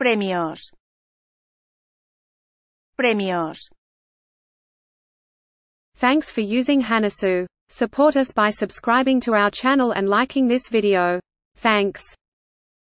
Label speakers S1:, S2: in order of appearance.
S1: premios premios
S2: Thanks for using Hanasu. Support us by subscribing to our channel and liking this video. Thanks.